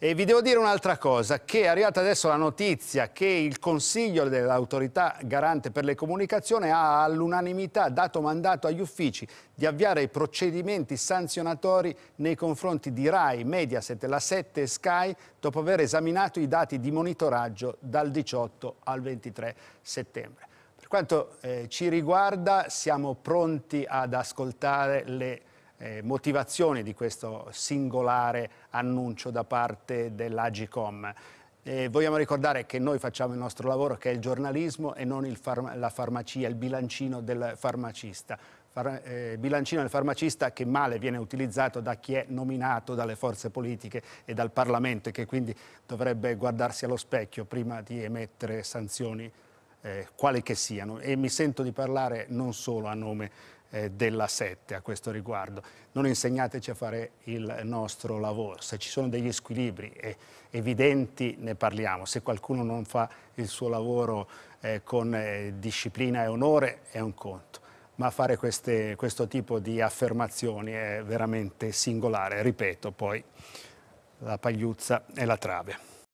E vi devo dire un'altra cosa, che è arrivata adesso la notizia che il Consiglio dell'Autorità Garante per le Comunicazioni ha all'unanimità dato mandato agli uffici di avviare i procedimenti sanzionatori nei confronti di RAI, Mediaset, La 7 e Sky dopo aver esaminato i dati di monitoraggio dal 18 al 23 settembre. Per quanto eh, ci riguarda siamo pronti ad ascoltare le eh, motivazioni di questo singolare annuncio da parte dell'Agicom. Eh, vogliamo ricordare che noi facciamo il nostro lavoro che è il giornalismo e non il farma la farmacia, il bilancino del farmacista. Far eh, bilancino del farmacista che male viene utilizzato da chi è nominato dalle forze politiche e dal Parlamento e che quindi dovrebbe guardarsi allo specchio prima di emettere sanzioni eh, quali che siano. E mi sento di parlare non solo a nome di. Eh, della sette a questo riguardo. Non insegnateci a fare il nostro lavoro, se ci sono degli squilibri eh, evidenti ne parliamo, se qualcuno non fa il suo lavoro eh, con disciplina e onore è un conto, ma fare queste, questo tipo di affermazioni è veramente singolare, ripeto poi la pagliuzza e la trave.